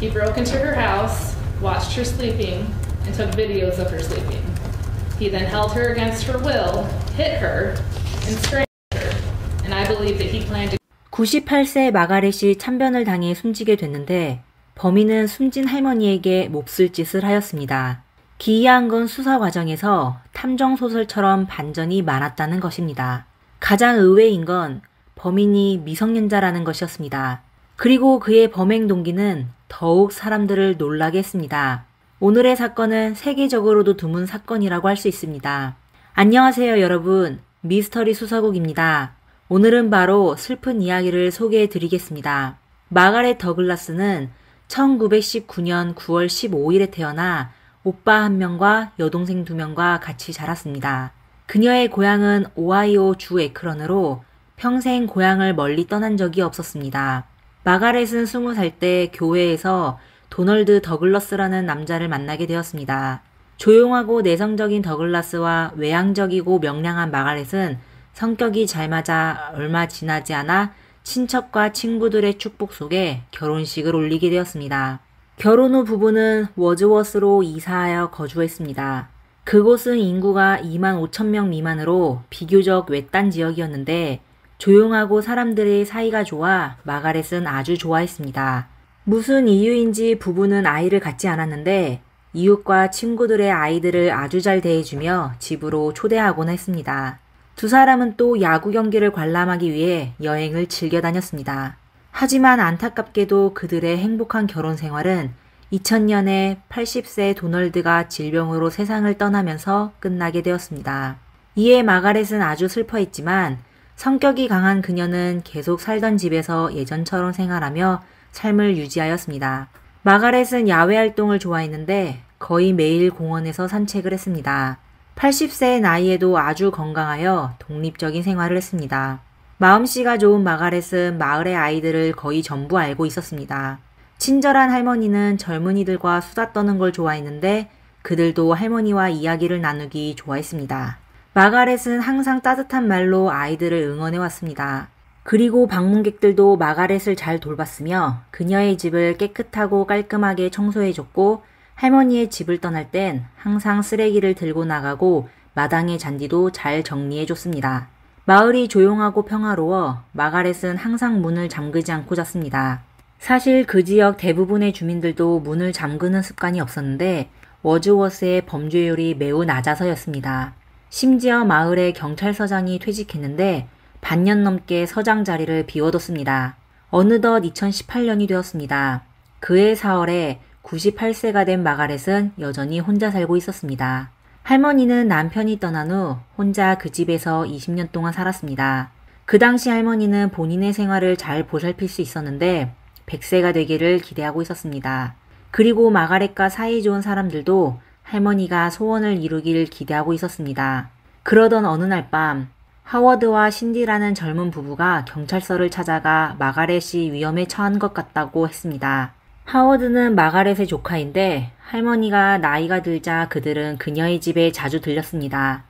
He broke into her house, watched her sleeping, and took videos of her sleeping. He then held her against her will, hit her, and strangled her, and I believe that he planned to 98세 마가렛이 참변을 당해 숨지게 됐는데 범인은 숨진 할머니에게 몹쓸 짓을 하였습니다. 기이한 건 수사 과정에서 탐정 소설처럼 반전이 많았다는 것입니다. 가장 의외인 건 범인이 미성년자라는 것이었습니다. 그리고 그의 범행 동기는 더욱 사람들을 놀라게 했습니다. 오늘의 사건은 세계적으로도 드문 사건이라고 할 수 있습니다. 안녕하세요 여러분. 미스터리 수사국입니다. 오늘은 바로 슬픈 이야기를 소개해 드리겠습니다. 마가렛 더글라스는 1919년 9월 15일에 태어나 오빠 한 명과 여동생 두 명과 같이 자랐습니다. 그녀의 고향은 오하이오 주 에크런으로 평생 고향을 멀리 떠난 적이 없었습니다. 마가렛은 20살 때 교회에서 도널드 더글러스라는 남자를 만나게 되었습니다. 조용하고 내성적인 더글라스와 외향적이고 명량한 마가렛은 성격이 잘 맞아 얼마 지나지 않아 친척과 친구들의 축복 속에 결혼식을 올리게 되었습니다. 결혼 후 부부는 워즈워스로 이사하여 거주했습니다. 그곳은 인구가 2만 5천 명 미만으로 비교적 외딴 지역이었는데 조용하고 사람들의 사이가 좋아 마가렛은 아주 좋아했습니다. 무슨 이유인지 부부는 아이를 갖지 않았는데 이웃과 친구들의 아이들을 아주 잘 대해주며 집으로 초대하곤 했습니다. 두 사람은 또 야구 경기를 관람하기 위해 여행을 즐겨 다녔습니다. 하지만 안타깝게도 그들의 행복한 결혼 생활은 2000년에 80세 도널드가 질병으로 세상을 떠나면서 끝나게 되었습니다. 이에 마가렛은 아주 슬퍼했지만 성격이 강한 그녀는 계속 살던 집에서 예전처럼 생활하며 삶을 유지하였습니다. 마가렛은 야외 활동을 좋아했는데 거의 매일 공원에서 산책을 했습니다. 80세의 나이에도 아주 건강하여 독립적인 생활을 했습니다. 마음씨가 좋은 마가렛은 마을의 아이들을 거의 전부 알고 있었습니다. 친절한 할머니는 젊은이들과 수다 떠는 걸 좋아했는데 그들도 할머니와 이야기를 나누기 좋아했습니다. 마가렛은 항상 따뜻한 말로 아이들을 응원해왔습니다. 그리고 방문객들도 마가렛을 잘 돌봤으며 그녀의 집을 깨끗하고 깔끔하게 청소해줬고 할머니의 집을 떠날 땐 항상 쓰레기를 들고 나가고 마당의 잔디도 잘 정리해줬습니다. 마을이 조용하고 평화로워 마가렛은 항상 문을 잠그지 않고 잤습니다. 사실 그 지역 대부분의 주민들도 문을 잠그는 습관이 없었는데 워즈워스의 범죄율이 매우 낮아서였습니다. 심지어 마을의 경찰서장이 퇴직했는데 반년 넘게 서장 자리를 비워뒀습니다. 어느덧 2018년이 되었습니다. 그해 4월에 98세가 된 마가렛은 여전히 혼자 살고 있었습니다. 할머니는 남편이 떠난 후 혼자 그 집에서 20년 동안 살았습니다. 그 당시 할머니는 본인의 생활을 잘 보살필 수 있었는데 100세가 되기를 기대하고 있었습니다. 그리고 마가렛과 사이 좋은 사람들도 할머니가 소원을 이루길 기대하고 있었습니다. 그러던 어느 날 밤 하워드와 신디라는 젊은 부부가 경찰서를 찾아가 마가렛이 위험에 처한 것 같다고 했습니다. 하워드는 마가렛의 조카인데 할머니가 나이가 들자 그들은 그녀의 집에 자주 들렸습니다.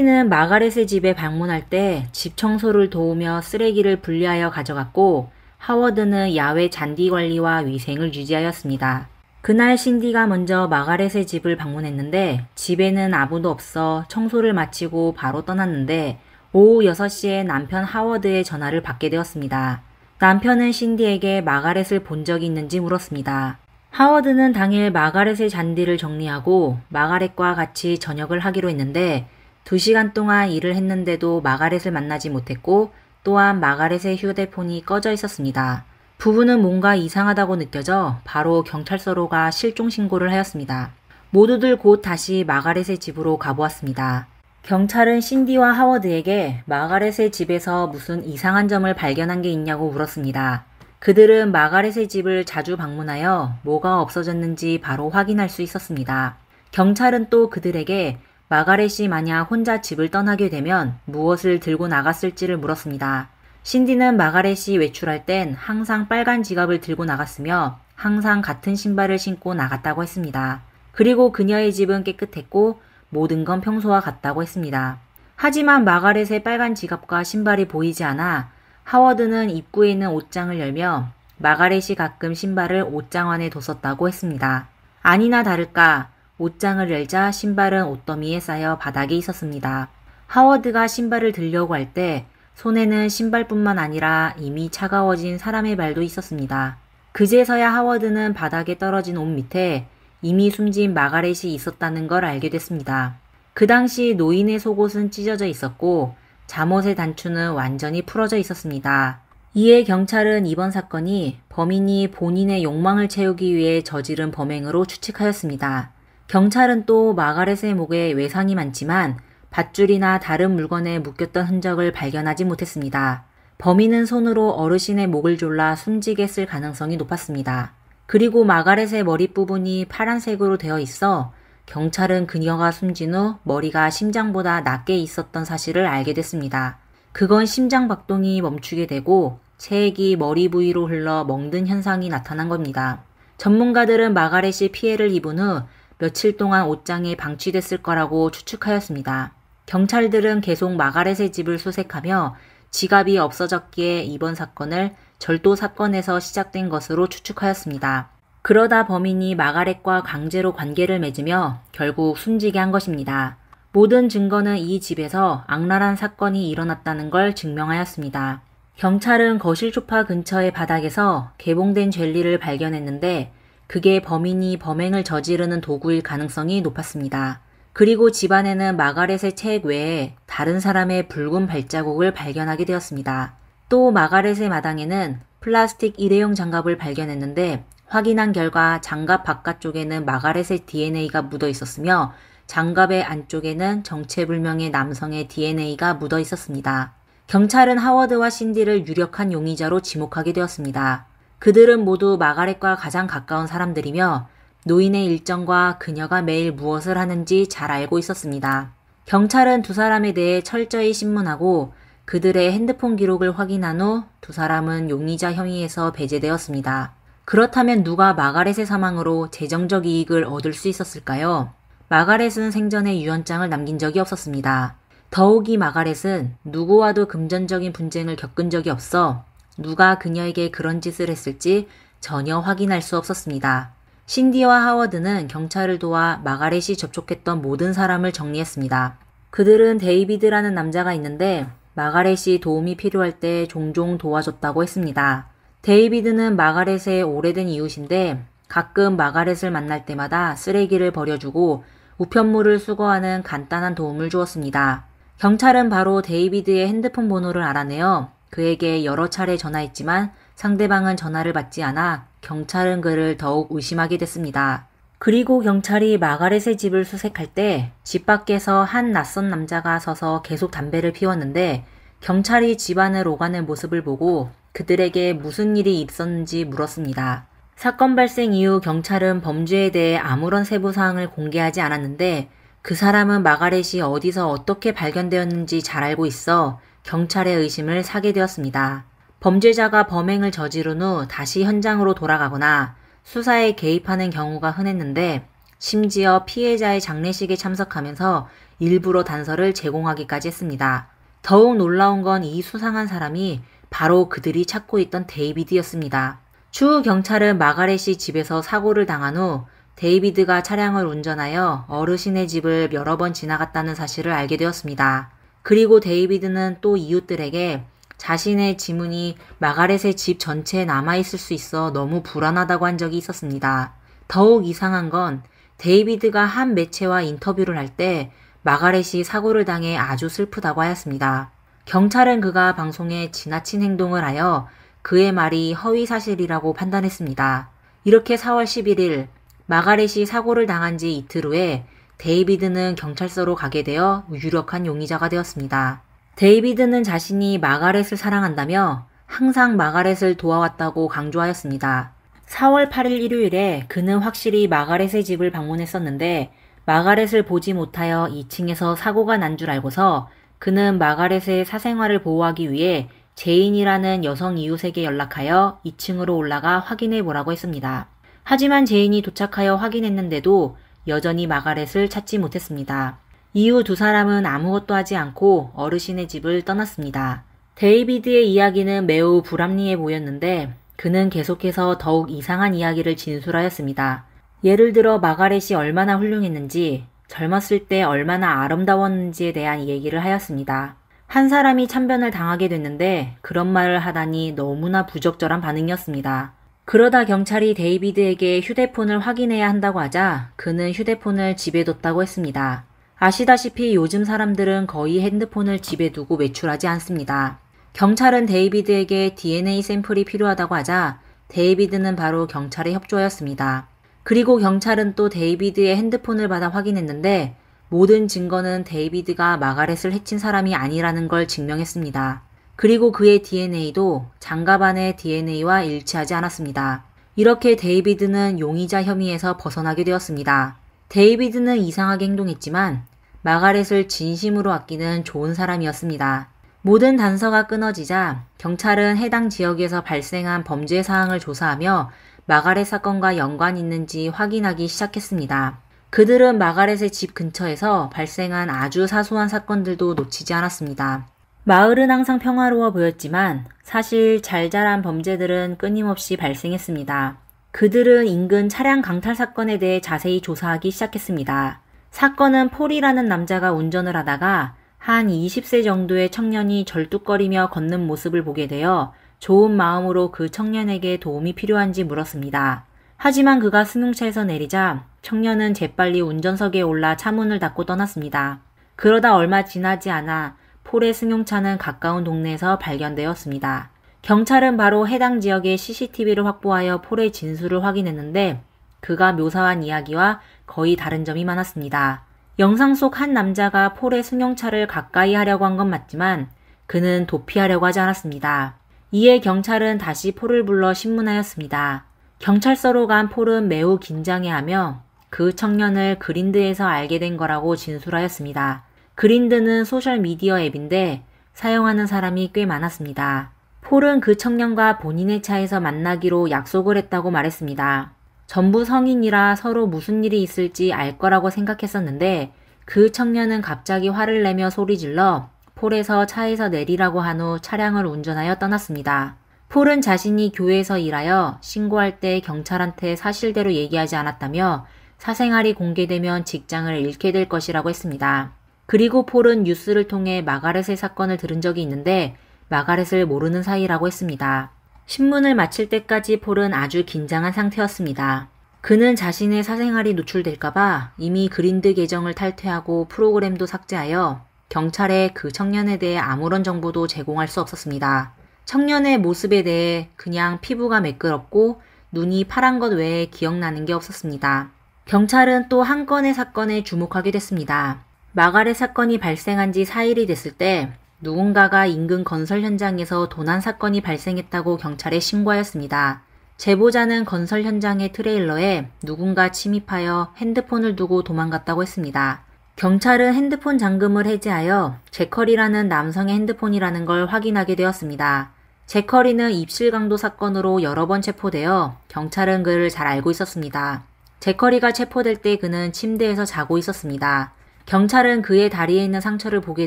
신디는 마가렛의 집에 방문할 때 집 청소를 도우며 쓰레기를 분리하여 가져갔고 하워드는 야외 잔디 관리와 위생을 유지하였습니다. 그날 신디가 먼저 마가렛의 집을 방문했는데 집에는 아무도 없어 청소를 마치고 바로 떠났는데 오후 6시에 남편 하워드의 전화를 받게 되었습니다. 남편은 신디에게 마가렛을 본 적이 있는지 물었습니다. 하워드는 당일 마가렛의 잔디를 정리하고 마가렛과 같이 저녁을 하기로 했는데 2시간 동안 일을 했는데도 마가렛을 만나지 못했고 또한 마가렛의 휴대폰이 꺼져 있었습니다. 부부는 뭔가 이상하다고 느껴져 바로 경찰서로 가 실종 신고를 하였습니다. 모두들 곧 다시 마가렛의 집으로 가보았습니다. 경찰은 신디와 하워드에게 마가렛의 집에서 무슨 이상한 점을 발견한 게 있냐고 물었습니다. 그들은 마가렛의 집을 자주 방문하여 뭐가 없어졌는지 바로 확인할 수 있었습니다. 경찰은 또 그들에게 마가렛이 만약 혼자 집을 떠나게 되면 무엇을 들고 나갔을지를 물었습니다. 신디는 마가렛이 외출할 땐 항상 빨간 지갑을 들고 나갔으며 항상 같은 신발을 신고 나갔다고 했습니다. 그리고 그녀의 집은 깨끗했고 모든 건 평소와 같다고 했습니다. 하지만 마가렛의 빨간 지갑과 신발이 보이지 않아 하워드는 입구에 있는 옷장을 열며 마가렛이 가끔 신발을 옷장 안에 뒀었다고 했습니다. 아니나 다를까 옷장을 열자 신발은 옷더미에 쌓여 바닥에 있었습니다. 하워드가 신발을 들려고 할때 손에는 신발뿐만 아니라 이미 차가워진 사람의 발도 있었습니다. 그제서야 하워드는 바닥에 떨어진 옷 밑에 이미 숨진 마가렛이 있었다는 걸 알게 됐습니다. 그 당시 노인의 속옷은 찢어져 있었고 잠옷의 단추는 완전히 풀어져 있었습니다. 이에 경찰은 이번 사건이 범인이 본인의 욕망을 채우기 위해 저지른 범행으로 추측하였습니다. 경찰은 또 마가렛의 목에 외상이 많지만 밧줄이나 다른 물건에 묶였던 흔적을 발견하지 못했습니다. 범인은 손으로 어르신의 목을 졸라 숨지게 쓸 가능성이 높았습니다. 그리고 마가렛의 머릿부분이 파란색으로 되어 있어 경찰은 그녀가 숨진 후 머리가 심장보다 낮게 있었던 사실을 알게 됐습니다. 그건 심장 박동이 멈추게 되고 체액이 머리 부위로 흘러 멍든 현상이 나타난 겁니다. 전문가들은 마가렛이 피해를 입은 후 며칠 동안 옷장에 방치됐을 거라고 추측하였습니다. 경찰들은 계속 마가렛의 집을 수색하며 지갑이 없어졌기에 이번 사건을 절도 사건에서 시작된 것으로 추측하였습니다. 그러다 범인이 마가렛과 강제로 관계를 맺으며 결국 숨지게 한 것입니다. 모든 증거는 이 집에서 악랄한 사건이 일어났다는 걸 증명하였습니다. 경찰은 거실 초파 근처의 바닥에서 개봉된 젤리를 발견했는데 그게 범인이 범행을 저지르는 도구일 가능성이 높았습니다. 그리고 집안에는 마가렛의 책 외에 다른 사람의 붉은 발자국을 발견하게 되었습니다. 또 마가렛의 마당에는 플라스틱 일회용 장갑을 발견했는데 확인한 결과 장갑 바깥쪽에는 마가렛의 DNA가 묻어 있었으며 장갑의 안쪽에는 정체불명의 남성의 DNA가 묻어 있었습니다. 경찰은 하워드와 신디를 유력한 용의자로 지목하게 되었습니다. 그들은 모두 마가렛과 가장 가까운 사람들이며 노인의 일정과 그녀가 매일 무엇을 하는지 잘 알고 있었습니다. 경찰은 두 사람에 대해 철저히 신문하고 그들의 핸드폰 기록을 확인한 후 두 사람은 용의자 혐의에서 배제되었습니다. 그렇다면 누가 마가렛의 사망으로 재정적 이익을 얻을 수 있었을까요? 마가렛은 생전에 유언장을 남긴 적이 없었습니다. 더욱이 마가렛은 누구와도 금전적인 분쟁을 겪은 적이 없어 누가 그녀에게 그런 짓을 했을지 전혀 확인할 수 없었습니다. 신디와 하워드는 경찰을 도와 마가렛이 접촉했던 모든 사람을 정리했습니다. 그들은 데이비드라는 남자가 있는데 마가렛이 도움이 필요할 때 종종 도와줬다고 했습니다. 데이비드는 마가렛의 오래된 이웃인데 가끔 마가렛을 만날 때마다 쓰레기를 버려주고 우편물을 수거하는 간단한 도움을 주었습니다. 경찰은 바로 데이비드의 핸드폰 번호를 알아내어 그에게 여러 차례 전화했지만 상대방은 전화를 받지 않아 경찰은 그를 더욱 의심하게 됐습니다. 그리고 경찰이 마가렛의 집을 수색할 때 집 밖에서 한 낯선 남자가 서서 계속 담배를 피웠는데 경찰이 집 안을 오가는 모습을 보고 그들에게 무슨 일이 있었는지 물었습니다. 사건 발생 이후 경찰은 범죄에 대해 아무런 세부사항을 공개하지 않았는데 그 사람은 마가렛이 어디서 어떻게 발견되었는지 잘 알고 있어 경찰의 의심을 사게 되었습니다. 범죄자가 범행을 저지른 후 다시 현장으로 돌아가거나 수사에 개입하는 경우가 흔했는데 심지어 피해자의 장례식에 참석하면서 일부러 단서를 제공하기까지 했습니다. 더욱 놀라운 건 이 수상한 사람이 바로 그들이 찾고 있던 데이비드였습니다. 추후 경찰은 마가렛 씨 집에서 사고를 당한 후 데이비드가 차량을 운전하여 어르신의 집을 여러 번 지나갔다는 사실을 알게 되었습니다. 그리고 데이비드는 또 이웃들에게 자신의 지문이 마가렛의 집 전체에 남아있을 수 있어 너무 불안하다고 한 적이 있었습니다. 더욱 이상한 건 데이비드가 한 매체와 인터뷰를 할 때 마가렛이 사고를 당해 아주 슬프다고 하였습니다. 경찰은 그가 방송에 지나친 행동을 하여 그의 말이 허위 사실이라고 판단했습니다. 이렇게 4월 11일 마가렛이 사고를 당한 지 이틀 후에 데이비드는 경찰서로 가게 되어 유력한 용의자가 되었습니다. 데이비드는 자신이 마가렛을 사랑한다며 항상 마가렛을 도와왔다고 강조하였습니다. 4월 8일 일요일에 그는 확실히 마가렛의 집을 방문했었는데 마가렛을 보지 못하여 2층에서 사고가 난 줄 알고서 그는 마가렛의 사생활을 보호하기 위해 제인이라는 여성 이웃에게 연락하여 2층으로 올라가 확인해 보라고 했습니다. 하지만 제인이 도착하여 확인했는데도 여전히 마가렛을 찾지 못했습니다. 이후 두 사람은 아무것도 하지 않고 어르신의 집을 떠났습니다. 데이비드의 이야기는 매우 불합리해 보였는데 그는 계속해서 더욱 이상한 이야기를 진술하였습니다. 예를 들어 마가렛이 얼마나 훌륭했는지 젊었을 때 얼마나 아름다웠는지에 대한 얘기를 하였습니다. 한 사람이 참변을 당하게 됐는데 그런 말을 하다니 너무나 부적절한 반응이었습니다. 그러다 경찰이 데이비드에게 휴대폰을 확인해야 한다고 하자 그는 휴대폰을 집에 뒀다고 했습니다. 아시다시피 요즘 사람들은 거의 핸드폰을 집에 두고 외출하지 않습니다. 경찰은 데이비드에게 DNA 샘플이 필요하다고 하자 데이비드는 바로 경찰에 협조하였습니다. 그리고 경찰은 또 데이비드의 핸드폰을 받아 확인했는데 모든 증거는 데이비드가 마가렛을 해친 사람이 아니라는 걸 증명했습니다. 그리고 그의 DNA도 장갑 안의 DNA와 일치하지 않았습니다. 이렇게 데이비드는 용의자 혐의에서 벗어나게 되었습니다. 데이비드는 이상하게 행동했지만 마가렛을 진심으로 아끼는 좋은 사람이었습니다. 모든 단서가 끊어지자 경찰은 해당 지역에서 발생한 범죄 사항을 조사하며 마가렛 사건과 연관 있는지 확인하기 시작했습니다. 그들은 마가렛의 집 근처에서 발생한 아주 사소한 사건들도 놓치지 않았습니다. 마을은 항상 평화로워 보였지만 사실 잘 자란 범죄들은 끊임없이 발생했습니다. 그들은 인근 차량 강탈 사건에 대해 자세히 조사하기 시작했습니다. 사건은 폴이라는 남자가 운전을 하다가 한 20세 정도의 청년이 절뚝거리며 걷는 모습을 보게 되어 좋은 마음으로 그 청년에게 도움이 필요한지 물었습니다. 하지만 그가 승용차에서 내리자 청년은 재빨리 운전석에 올라 차문을 닫고 떠났습니다. 그러다 얼마 지나지 않아 폴의 승용차는 가까운 동네에서 발견되었습니다. 경찰은 바로 해당 지역의 CCTV를 확보하여 폴의 진술을 확인했는데 그가 묘사한 이야기와 거의 다른 점이 많았습니다. 영상 속 한 남자가 폴의 승용차를 가까이 하려고 한 건 맞지만 그는 도피하려고 하지 않았습니다. 이에 경찰은 다시 폴을 불러 신문하였습니다. 경찰서로 간 폴은 매우 긴장해하며 그 청년을 그린드에서 알게 된 거라고 진술하였습니다. 그린드는 소셜미디어 앱인데 사용하는 사람이 꽤 많았습니다. 폴은 그 청년과 본인의 차에서 만나기로 약속을 했다고 말했습니다. 전부 성인이라 서로 무슨 일이 있을지 알 거라고 생각했었는데 그 청년은 갑자기 화를 내며 소리질러 폴에서 차에서 내리라고 한 후 차량을 운전하여 떠났습니다. 폴은 자신이 교회에서 일하여 신고할 때 경찰한테 사실대로 얘기하지 않았다며 사생활이 공개되면 직장을 잃게 될 것이라고 했습니다. 그리고 폴은 뉴스를 통해 마가렛의 사건을 들은 적이 있는데 마가렛을 모르는 사이라고 했습니다. 신문을 마칠 때까지 폴은 아주 긴장한 상태였습니다. 그는 자신의 사생활이 노출될까봐 이미 그린드 계정을 탈퇴하고 프로그램도 삭제하여 경찰에 그 청년에 대해 아무런 정보도 제공할 수 없었습니다. 청년의 모습에 대해 그냥 피부가 매끄럽고 눈이 파란 것 외에 기억나는 게 없었습니다. 경찰은 또 한 건의 사건에 주목하게 됐습니다. 마가렛 사건이 발생한 지 4일이 됐을 때 누군가가 인근 건설 현장에서 도난 사건이 발생했다고 경찰에 신고하였습니다. 제보자는 건설 현장의 트레일러에 누군가 침입하여 핸드폰을 두고 도망갔다고 했습니다. 경찰은 핸드폰 잠금을 해제하여 제커리라는 남성의 핸드폰이라는 걸 확인하게 되었습니다. 제커리는 입실 강도 사건으로 여러 번 체포되어 경찰은 그를 잘 알고 있었습니다. 제커리가 체포될 때 그는 침대에서 자고 있었습니다. 경찰은 그의 다리에 있는 상처를 보게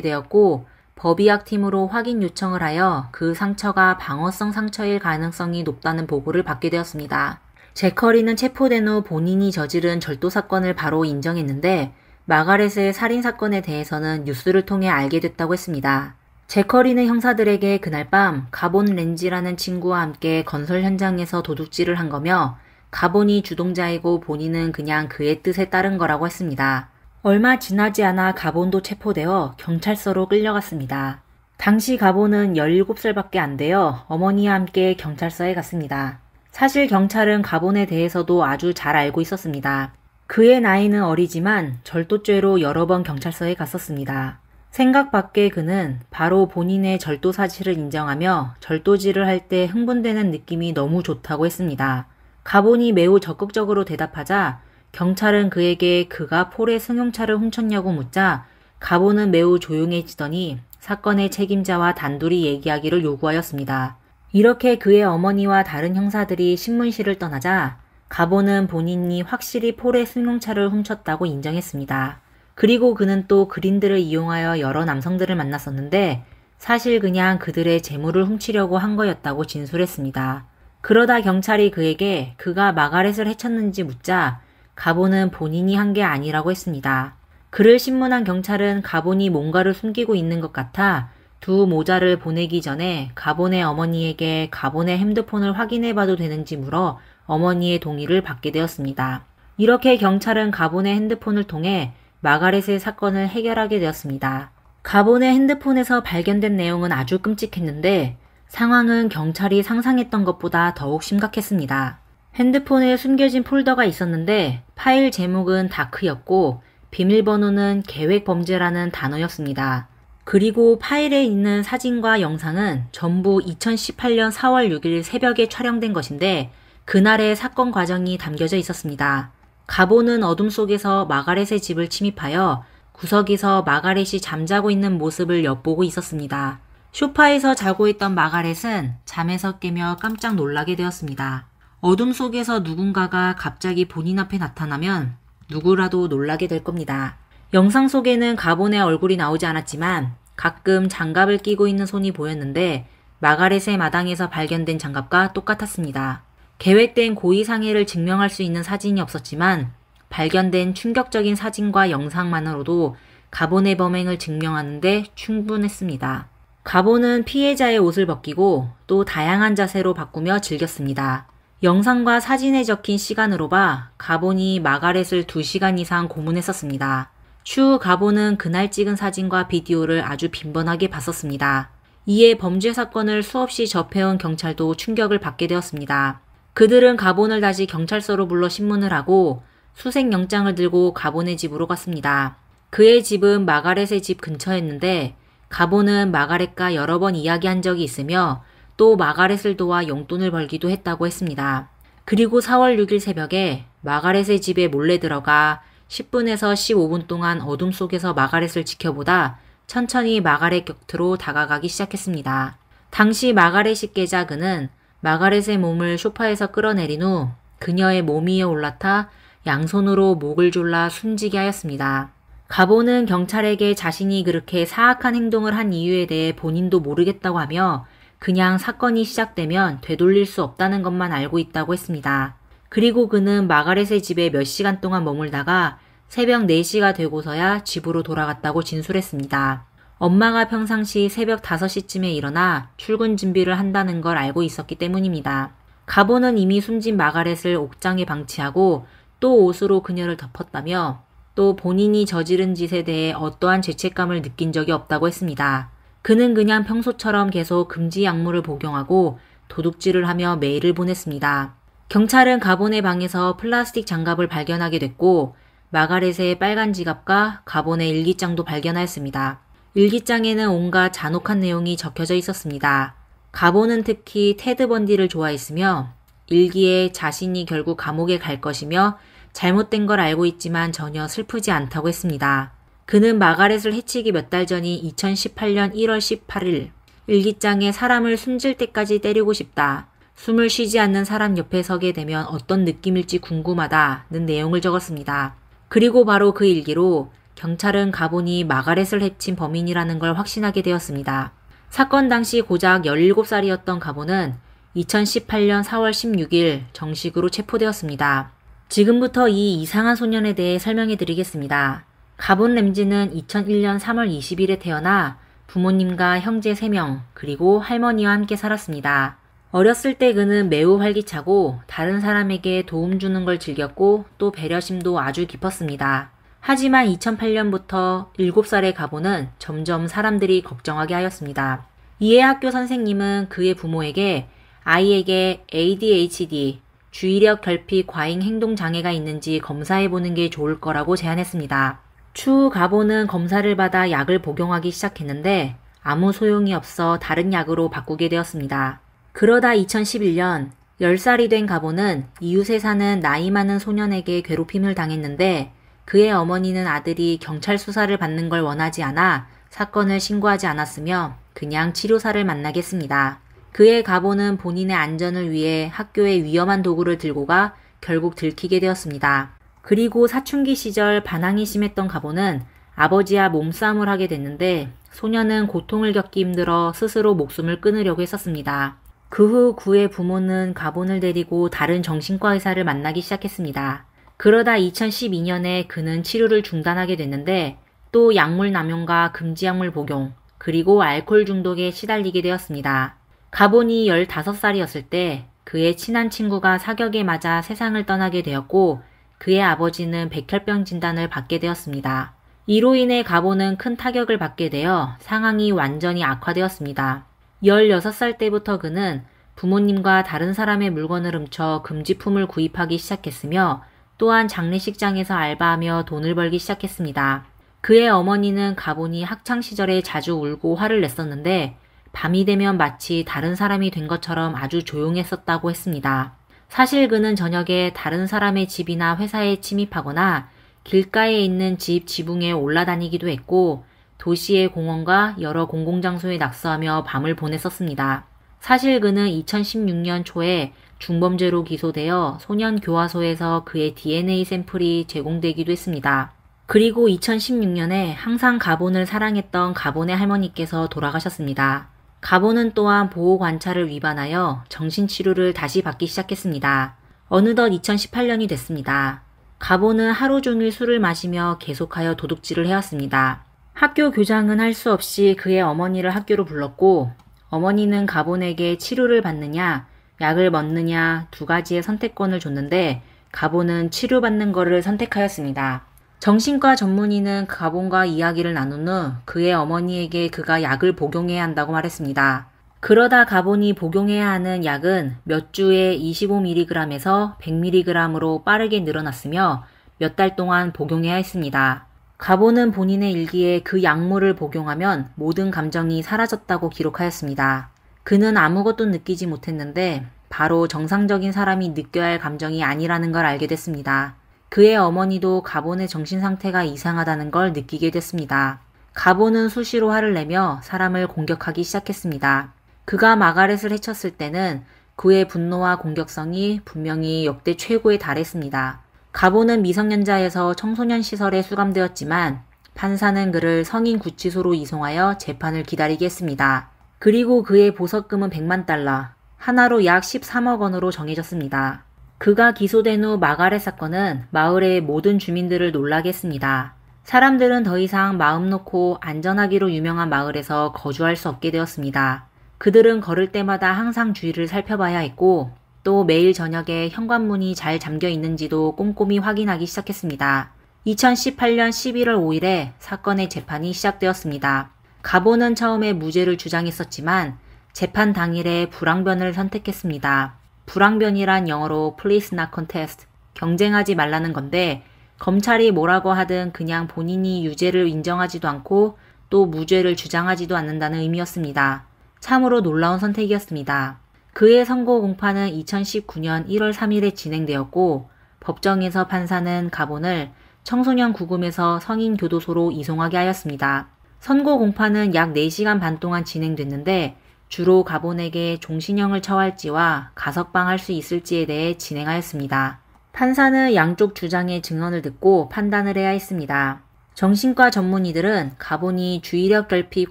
되었고 법의학팀으로 확인 요청을 하여 그 상처가 방어성 상처일 가능성이 높다는 보고를 받게 되었습니다. 제커리는 체포된 후 본인이 저지른 절도 사건을 바로 인정했는데 마가렛의 살인 사건에 대해서는 뉴스를 통해 알게 됐다고 했습니다. 제커리는 형사들에게 그날 밤 가본 렌지라는 친구와 함께 건설 현장에서 도둑질을 한 거며 가본이 주동자이고 본인은 그냥 그의 뜻에 따른 거라고 했습니다. 얼마 지나지 않아 가본도 체포되어 경찰서로 끌려갔습니다. 당시 가본은 17살밖에 안 되어 어머니와 함께 경찰서에 갔습니다. 사실 경찰은 가본에 대해서도 아주 잘 알고 있었습니다. 그의 나이는 어리지만 절도죄로 여러 번 경찰서에 갔었습니다. 생각 밖에 그는 바로 본인의 절도 사실을 인정하며 절도질을 할 때 흥분되는 느낌이 너무 좋다고 했습니다. 가본이 매우 적극적으로 대답하자 경찰은 그에게 그가 폴의 승용차를 훔쳤냐고 묻자 가보는 매우 조용해지더니 사건의 책임자와 단둘이 얘기하기를 요구하였습니다. 이렇게 그의 어머니와 다른 형사들이 신문실을 떠나자 가보는 본인이 확실히 폴의 승용차를 훔쳤다고 인정했습니다. 그리고 그는 또 그린들을 이용하여 여러 남성들을 만났었는데 사실 그냥 그들의 재물을 훔치려고 한 거였다고 진술했습니다. 그러다 경찰이 그에게 그가 마가렛을 해쳤는지 묻자 가보는 본인이 한 게 아니라고 했습니다. 그를 신문한 경찰은 가본이 뭔가를 숨기고 있는 것 같아 두 모자를 보내기 전에 가본의 어머니에게 가본의 핸드폰을 확인해 봐도 되는지 물어 어머니의 동의를 받게 되었습니다. 이렇게 경찰은 가본의 핸드폰을 통해 마가렛의 사건을 해결하게 되었습니다. 가본의 핸드폰에서 발견된 내용은 아주 끔찍했는데 상황은 경찰이 상상했던 것보다 더욱 심각했습니다. 핸드폰에 숨겨진 폴더가 있었는데 파일 제목은 다크였고 비밀번호는 계획 범죄라는 단어였습니다. 그리고 파일에 있는 사진과 영상은 전부 2018년 4월 6일 새벽에 촬영된 것인데 그날의 사건 과정이 담겨져 있었습니다. 가보는 어둠 속에서 마가렛의 집을 침입하여 구석에서 마가렛이 잠자고 있는 모습을 엿보고 있었습니다. 쇼파에서 자고 있던 마가렛은 잠에서 깨며 깜짝 놀라게 되었습니다. 어둠 속에서 누군가가 갑자기 본인 앞에 나타나면 누구라도 놀라게 될 겁니다. 영상 속에는 가본의 얼굴이 나오지 않았지만 가끔 장갑을 끼고 있는 손이 보였는데 마가렛의 마당에서 발견된 장갑과 똑같았습니다. 계획된 고의 상해를 증명할 수 있는 사진이 없었지만 발견된 충격적인 사진과 영상만으로도 가본의 범행을 증명하는데 충분했습니다. 가본은 피해자의 옷을 벗기고 또 다양한 자세로 바꾸며 즐겼습니다. 영상과 사진에 적힌 시간으로 봐 가본이 마가렛을 2시간 이상 고문했었습니다. 추후 가본은 그날 찍은 사진과 비디오를 아주 빈번하게 봤었습니다. 이에 범죄 사건을 수없이 접해온 경찰도 충격을 받게 되었습니다. 그들은 가본을 다시 경찰서로 불러 신문을 하고 수색영장을 들고 가본의 집으로 갔습니다. 그의 집은 마가렛의 집 근처였는데 가본은 마가렛과 여러 번 이야기한 적이 있으며 또 마가렛을도와 용돈을 벌기도 했다고 했습니다. 그리고 4월 6일 새벽에 마가렛의 집에 몰래 들어가 10분에서 15분 동안 어둠 속에서 마가렛을 지켜보다 천천히 마가렛 곁으로 다가가기 시작했습니다. 당시 마가렛이 깨자 그는 마가렛의 몸을 쇼파에서 끌어내린 후 그녀의 몸 위에 올라타 양손으로 목을 졸라 숨지게 하였습니다. 가보는 경찰에게 자신이 그렇게 사악한 행동을 한 이유에 대해 본인도 모르겠다고 하며 그냥 사건이 시작되면 되돌릴 수 없다는 것만 알고 있다고 했습니다. 그리고 그는 마가렛의 집에 몇 시간 동안 머물다가 새벽 4시가 되고서야 집으로 돌아갔다고 진술했습니다. 엄마가 평상시 새벽 5시쯤에 일어나 출근 준비를 한다는 걸 알고 있었기 때문입니다. 가보는 이미 숨진 마가렛을 옥장에 방치하고 또 옷으로 그녀를 덮었다며 또 본인이 저지른 짓에 대해 어떠한 죄책감을 느낀 적이 없다고 했습니다. 그는 그냥 평소처럼 계속 금지 약물을 복용하고 도둑질을 하며 메일을 보냈습니다. 경찰은 가본의 방에서 플라스틱 장갑을 발견하게 됐고 마가렛의 빨간 지갑과 가본의 일기장도 발견하였습니다. 일기장에는 온갖 잔혹한 내용이 적혀져 있었습니다. 가본은 특히 테드 번디를 좋아했으며 일기에 자신이 결국 감옥에 갈 것이며 잘못된 걸 알고 있지만 전혀 슬프지 않다고 했습니다. 그는 마가렛을 해치기 몇 달 전인 2018년 1월 18일 일기장에 사람을 숨질 때까지 때리고 싶다. 숨을 쉬지 않는 사람 옆에 서게 되면 어떤 느낌일지 궁금하다는 내용을 적었습니다. 그리고 바로 그 일기로 경찰은 가보니 마가렛을 해친 범인이라는 걸 확신하게 되었습니다. 사건 당시 고작 17살이었던 가보는 2018년 4월 16일 정식으로 체포되었습니다. 지금부터 이 이상한 소년에 대해 설명해 드리겠습니다. 가본 램지는 2001년 3월 20일에 태어나 부모님과 형제 3명 그리고 할머니와 함께 살았습니다. 어렸을 때 그는 매우 활기차고 다른 사람에게 도움 주는 걸 즐겼고 또 배려심도 아주 깊었습니다. 하지만 2008년부터 7살의 가보는 점점 사람들이 걱정하게 하였습니다. 이에 학교 선생님은 그의 부모에게 아이에게 ADHD, 주의력 결핍 과잉 행동 장애가 있는지 검사해 보는 게 좋을 거라고 제안했습니다. 추후 가보는 검사를 받아 약을 복용하기 시작했는데 아무 소용이 없어 다른 약으로 바꾸게 되었습니다. 그러다 2011년 10살이 된 가보는 이웃에 사는 나이 많은 소년에게 괴롭힘을 당했는데 그의 어머니는 아들이 경찰 수사를 받는 걸 원하지 않아 사건을 신고하지 않았으며 그냥 치료사를 만나겠습니다. 그의 가보는 본인의 안전을 위해 학교에 위험한 도구를 들고 가 결국 들키게 되었습니다. 그리고 사춘기 시절 반항이 심했던 가보는 아버지와 몸싸움을 하게 됐는데 소년은 고통을 겪기 힘들어 스스로 목숨을 끊으려고 했었습니다. 그 후 구의 부모는 가본을 데리고 다른 정신과 의사를 만나기 시작했습니다. 그러다 2012년에 그는 치료를 중단하게 됐는데 또 약물 남용과 금지약물 복용 그리고 알코올 중독에 시달리게 되었습니다. 가본이 15살이었을 때 그의 친한 친구가 사격에 맞아 세상을 떠나게 되었고 그의 아버지는 백혈병 진단을 받게 되었습니다. 이로 인해 가보는 큰 타격을 받게 되어 상황이 완전히 악화되었습니다. 16살 때부터 그는 부모님과 다른 사람의 물건을 훔쳐 금지품을 구입하기 시작했으며 또한 장례식장에서 알바하며 돈을 벌기 시작했습니다. 그의 어머니는 가보니 학창시절에 자주 울고 화를 냈었는데 밤이 되면 마치 다른 사람이 된 것처럼 아주 조용했었다고 했습니다. 사실 그는 저녁에 다른 사람의 집이나 회사에 침입하거나 길가에 있는 집 지붕에 올라다니기도 했고 도시의 공원과 여러 공공장소에 낙서하며 밤을 보냈었습니다. 사실 그는 2016년 초에 중범죄로 기소되어 소년교화소에서 그의 DNA 샘플이 제공되기도 했습니다. 그리고 2016년에 항상 가본을 사랑했던 가본의 할머니께서 돌아가셨습니다. 가보는 또한 보호 관찰을 위반하여 정신치료를 다시 받기 시작했습니다. 어느덧 2018년이 됐습니다. 가보는 하루 종일 술을 마시며 계속하여 도둑질을 해왔습니다. 학교 교장은 할 수 없이 그의 어머니를 학교로 불렀고 어머니는 가본에게 치료를 받느냐 약을 먹느냐 두 가지의 선택권을 줬는데 가본은 치료받는 것을 선택하였습니다. 정신과 전문의는 가본과 이야기를 나눈 후 그의 어머니에게 그가 약을 복용해야 한다고 말했습니다. 그러다 가본이 복용해야 하는 약은 몇 주에 25mg에서 100mg으로 빠르게 늘어났으며 몇 달 동안 복용해야 했습니다. 가본은 본인의 일기에 그 약물을 복용하면 모든 감정이 사라졌다고 기록하였습니다. 그는 아무것도 느끼지 못했는데 바로 정상적인 사람이 느껴야 할 감정이 아니라는 걸 알게 됐습니다. 그의 어머니도 가본의 정신 상태가 이상하다는 걸 느끼게 됐습니다. 가본은 수시로 화를 내며 사람을 공격하기 시작했습니다. 그가 마가렛을 해쳤을 때는 그의 분노와 공격성이 분명히 역대 최고에 달했습니다. 가보는 미성년자에서 청소년 시설에 수감되었지만 판사는 그를 성인 구치소로 이송하여 재판을 기다리게 했습니다. 그리고 그의 보석금은 100만 달러, 하나로 약 13억 원으로 정해졌습니다. 그가 기소된 후 마가렛 사건은 마을의 모든 주민들을 놀라게 했습니다. 사람들은 더 이상 마음 놓고 안전하기로 유명한 마을에서 거주할 수 없게 되었습니다. 그들은 걸을 때마다 항상 주위를 살펴봐야 했고 또 매일 저녁에 현관문이 잘 잠겨 있는지도 꼼꼼히 확인하기 시작했습니다. 2018년 11월 5일에 사건의 재판이 시작되었습니다. 가보는 처음에 무죄를 주장했었지만 재판 당일에 불황변을 선택했습니다. 불황변이란 영어로 please not contest, 경쟁하지 말라는 건데 검찰이 뭐라고 하든 그냥 본인이 유죄를 인정하지도 않고 또 무죄를 주장하지도 않는다는 의미였습니다. 참으로 놀라운 선택이었습니다. 그의 선고 공판은 2019년 1월 3일에 진행되었고 법정에서 판사는 가본을 청소년 구금에서 성인 교도소로 이송하게 하였습니다. 선고 공판은 약 4시간 반 동안 진행됐는데 주로 가본에게 종신형을 처할지와 가석방할 수 있을지에 대해 진행하였습니다. 판사는 양쪽 주장의 증언을 듣고 판단을 해야 했습니다. 정신과 전문의들은 가본이 주의력 결핍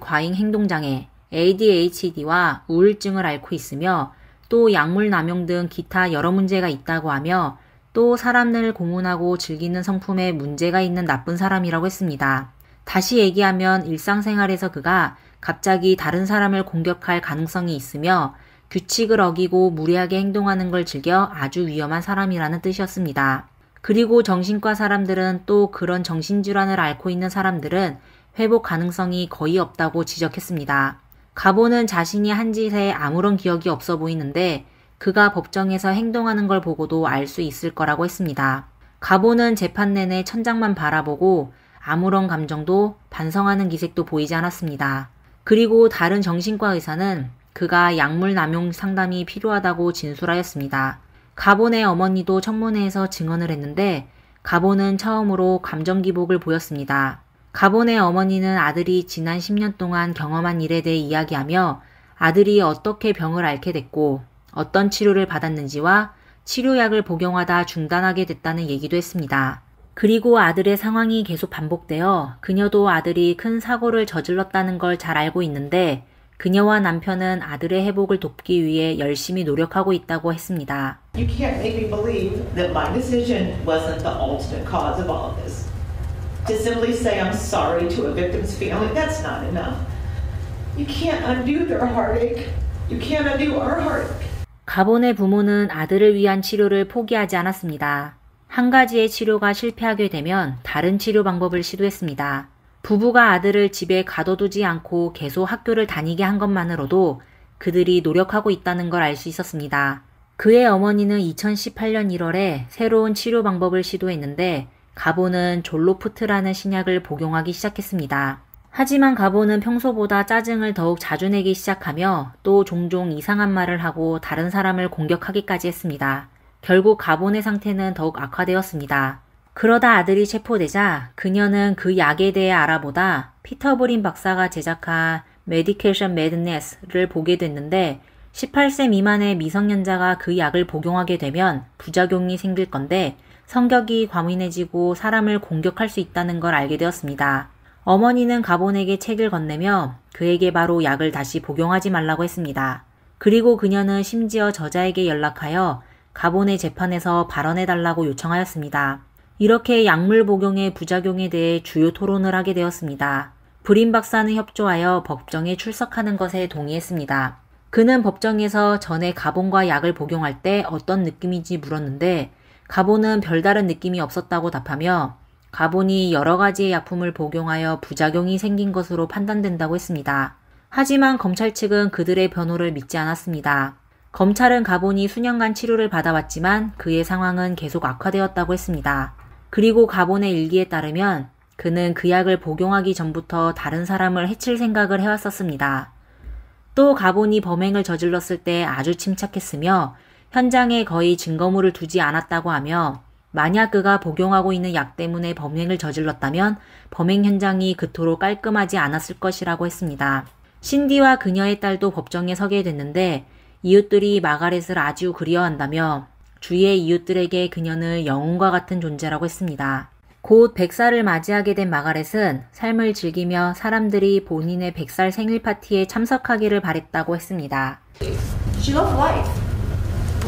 과잉 행동장애, ADHD와 우울증을 앓고 있으며 또 약물 남용 등 기타 여러 문제가 있다고 하며 또 사람을 고문하고 즐기는 성품에 문제가 있는 나쁜 사람이라고 했습니다. 다시 얘기하면 일상생활에서 그가 갑자기 다른 사람을 공격할 가능성이 있으며 규칙을 어기고 무리하게 행동하는 걸 즐겨 아주 위험한 사람이라는 뜻이었습니다. 그리고 정신과 사람들은 또 그런 정신질환을 앓고 있는 사람들은 회복 가능성이 거의 없다고 지적했습니다. 가보는 자신이 한 짓에 아무런 기억이 없어 보이는데 그가 법정에서 행동하는 걸 보고도 알 수 있을 거라고 했습니다. 가보는 재판 내내 천장만 바라보고 아무런 감정도 반성하는 기색도 보이지 않았습니다. 그리고 다른 정신과 의사는 그가 약물 남용 상담이 필요하다고 진술하였습니다. 가본의 어머니도 청문회에서 증언을 했는데 가본은 처음으로 감정 기복을 보였습니다. 가본의 어머니는 아들이 지난 10년 동안 경험한 일에 대해 이야기하며 아들이 어떻게 병을 앓게 됐고 어떤 치료를 받았는지와 치료약을 복용하다 중단하게 됐다는 얘기도 했습니다. 그리고 아들의 상황이 계속 반복되어 그녀도 아들이 큰 사고를 저질렀다는 걸 잘 알고 있는데 그녀와 남편은 아들의 회복을 돕기 위해 열심히 노력하고 있다고 했습니다. You can't make me believe that my decision wasn't the ultimate cause of all of this. To simply say I'm sorry to a victim's family, that's not enough. You can't undo their heartache. You can't undo our heartache. 가본의 부모는 아들을 위한 치료를 포기하지 않았습니다. 한 가지의 치료가 실패하게 되면 다른 치료 방법을 시도했습니다. 부부가 아들을 집에 가둬두지 않고 계속 학교를 다니게 한 것만으로도 그들이 노력하고 있다는 걸 알 수 있었습니다. 그의 어머니는 2018년 1월에 새로운 치료 방법을 시도했는데 가보는 졸로프트라는 신약을 복용하기 시작했습니다. 하지만 가보는 평소보다 짜증을 더욱 자주 내기 시작하며 또 종종 이상한 말을 하고 다른 사람을 공격하기까지 했습니다. 결국 가본의 상태는 더욱 악화되었습니다. 그러다 아들이 체포되자 그녀는 그 약에 대해 알아보다 피터 브린 박사가 제작한 메디케이션 매드네스를 보게 됐는데 18세 미만의 미성년자가 그 약을 복용하게 되면 부작용이 생길 건데 성격이 과민해지고 사람을 공격할 수 있다는 걸 알게 되었습니다. 어머니는 가본에게 책을 건네며 그에게 바로 약을 다시 복용하지 말라고 했습니다. 그리고 그녀는 심지어 저자에게 연락하여 가본의 재판에서 발언해달라고 요청하였습니다. 이렇게 약물 복용의 부작용에 대해 주요 토론을 하게 되었습니다. 브린 박사는 협조하여 법정에 출석하는 것에 동의했습니다. 그는 법정에서 전에 가본과 약을 복용할 때 어떤 느낌인지 물었는데 가본은 별다른 느낌이 없었다고 답하며 가본이 여러 가지의 약품을 복용하여 부작용이 생긴 것으로 판단된다고 했습니다. 하지만 검찰 측은 그들의 변호를 믿지 않았습니다. 검찰은 가본이 수년간 치료를 받아왔지만 그의 상황은 계속 악화되었다고 했습니다. 그리고 가본의 일기에 따르면 그는 그 약을 복용하기 전부터 다른 사람을 해칠 생각을 해왔었습니다. 또 가본이 범행을 저질렀을 때 아주 침착했으며 현장에 거의 증거물을 두지 않았다고 하며 만약 그가 복용하고 있는 약 때문에 범행을 저질렀다면 범행 현장이 그토록 깔끔하지 않았을 것이라고 했습니다. 신디와 그녀의 딸도 법정에 서게 됐는데 이웃들이 마가렛을 아주 그리워한다며 주위의 이웃들에게 그녀는 영웅과 같은 존재라고 했습니다. 곧백0 0살을 맞이하게 된 마가렛은 삶을 즐기며 사람들이 본인의 100살 생일 파티에 참석하기를 바랬다고 했습니다. She loved life.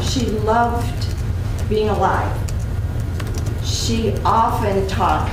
She loved being alive. She often talked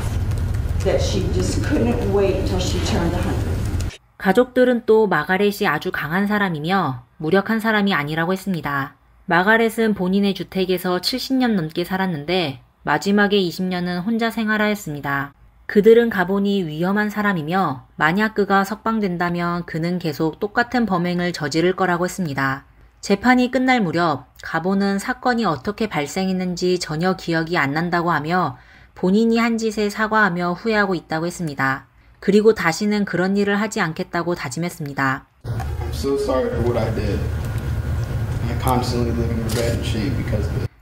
that she just couldn't wait till she turned 100. 가족들은 또 마가렛이 아주 강한 사람이며 무력한 사람이 아니라고 했습니다. 마가렛은 본인의 주택에서 70년 넘게 살았는데 마지막에 20년은 혼자 생활하였습니다. 그들은 가보니 위험한 사람이며 만약 그가 석방된다면 그는 계속 똑같은 범행을 저지를 거라고 했습니다. 재판이 끝날 무렵 가보는 사건이 어떻게 발생했는지 전혀 기억이 안 난다고 하며 본인이 한 짓에 사과하며 후회하고 있다고 했습니다. 그리고 다시는 그런 일을 하지 않겠다고 다짐했습니다.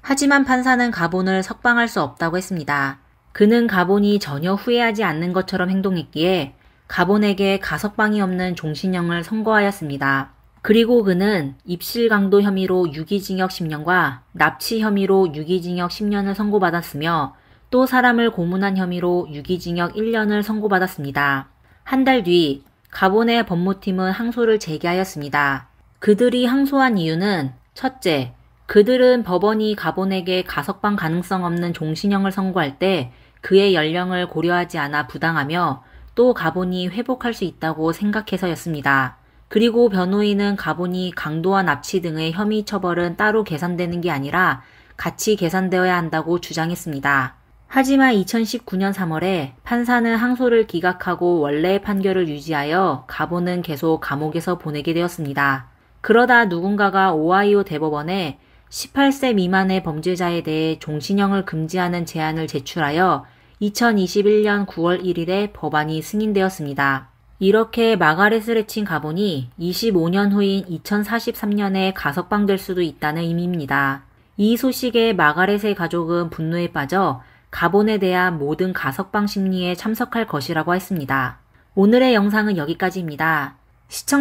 하지만 판사는 가본을 석방할 수 없다고 했습니다. 그는 가본이 전혀 후회하지 않는 것처럼 행동했기에 가본에게 가석방이 없는 종신형을 선고하였습니다. 그리고 그는 입실 강도 혐의로 유기징역 10년과 납치 혐의로 유기징역 10년을 선고받았으며 또 사람을 고문한 혐의로 유기징역 1년을 선고받았습니다. 한달뒤 가본의 법무팀은 항소를 제기하였습니다. 그들이 항소한 이유는 첫째, 그들은 법원이 가본에게 가석방 가능성 없는 종신형을 선고할 때 그의 연령을 고려하지 않아 부당하며 또 가본이 회복할 수 있다고 생각해서였습니다. 그리고 변호인은 가본이 강도와 납치 등의 혐의 처벌은 따로 계산되는 게 아니라 같이 계산되어야 한다고 주장했습니다. 하지만 2019년 3월에 판사는 항소를 기각하고 원래의 판결을 유지하여 가보는 계속 감옥에서 보내게 되었습니다. 그러다 누군가가 오하이오 대법원에 18세 미만의 범죄자에 대해 종신형을 금지하는 제안을 제출하여 2021년 9월 1일에 법안이 승인되었습니다. 이렇게 마가렛을 해친 가보니 25년 후인 2043년에 가석방될 수도 있다는 의미입니다. 이 소식에 마가렛의 가족은 분노에 빠져 가본에 대한 모든 가석방 심리에 참석할 것이라고 했습니다. 오늘의 영상은 여기까지입니다.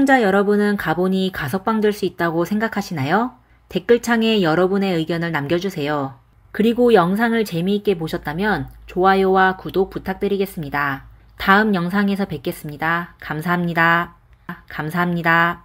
시청자 여러분은 가본이 가석방 될 수 있다고 생각하시나요? 댓글창에 여러분의 의견을 남겨주세요. 그리고 영상을 재미있게 보셨다면 좋아요와 구독 부탁드리겠습니다. 다음 영상에서 뵙겠습니다. 감사합니다. 감사합니다.